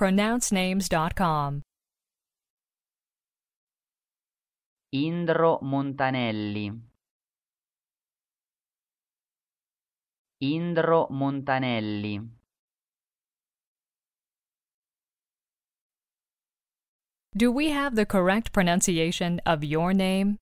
pronouncenames.com. Indro Montanelli. Indro Montanelli. Do we have the correct pronunciation of your name?